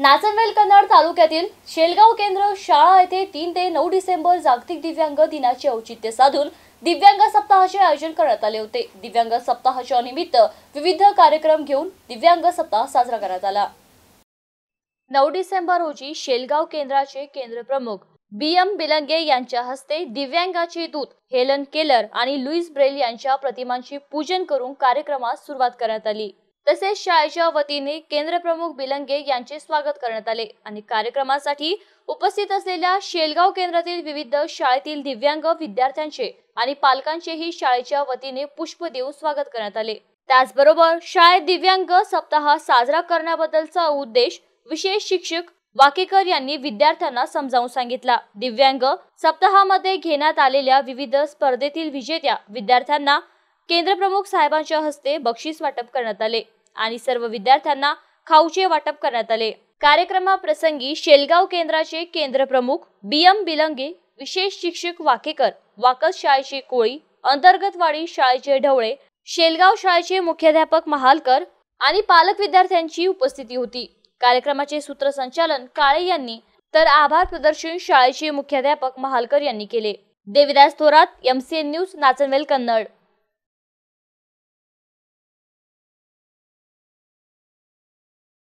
नाचनवेल कन्नड तालुक्यातील शेलगाव केंद्र शाळा येथे तीन ते नऊ डिसेंबर जागतिक दिव्यांग दिनाचे औचित्य साधून दिव्यांग सप्ताहाचे आयोजन करण्यात आले होते दिव्यांग सप्ताहाच्या निमित्त विविध कार्यक्रम घेऊन दिव्यांग सप्ताह साजरा करण्यात आला नऊ डिसेंबर रोजी शेलगाव केंद्राचे केंद्र प्रमुख बी एम बिलंगे यांच्या हस्ते दिव्यांगाचे दूत हेलन केलर आणि लुईस ब्रेल यांच्या प्रतिमांची पूजन करून कार्यक्रमास सुरुवात करण्यात आली तसेच शाळेच्या वतीने केंद्रप्रमुख बिलंगे यांचे स्वागत करण्यात आले आणि कार्यक्रमासाठी उपस्थित असलेल्या शेलगाव केंद्रातील विविध शाळेतील दिव्यांग विद्यार्थ्यांचे आणि पालकांचेही शाळेच्या वतीने पुष्प देऊन स्वागत करण्यात आले त्याचबरोबर शाळेत दिव्यांग सप्ताह साजरा करण्याबद्दलचा उद्देश विशेष शिक्षक वाकेकर यांनी विद्यार्थ्यांना समजावून सांगितला दिव्यांग सप्ताहामध्ये घेण्यात आलेल्या विविध स्पर्धेतील विजेत्या विद्यार्थ्यांना केंद्रप्रमुख साहेबांच्या हस्ते बक्षीस वाटप करण्यात आले आणि सर्व विद्यार्थ्यांना खाऊचे वाटप करण्यात आले कार्यक्रमाप्रसंगी शेलगाव केंद्राचे केंद्रप्रमुख बी एम बिलंगे विशेष शिक्षक वाकेकर वाकस शाळेचे कोळी अंतर्गतवाडी शाळेचे ढवळे शेलगाव शाळेचे मुख्याध्यापक महालकर आणि पालक विद्यार्थ्यांची उपस्थिती होती कार्यक्रमाचे सूत्रसंचालन काळे यांनी तर आभार प्रदर्शन शाळेचे मुख्याध्यापक महालकर यांनी केले Devidas Thorat M C N news Nachanvel Kannada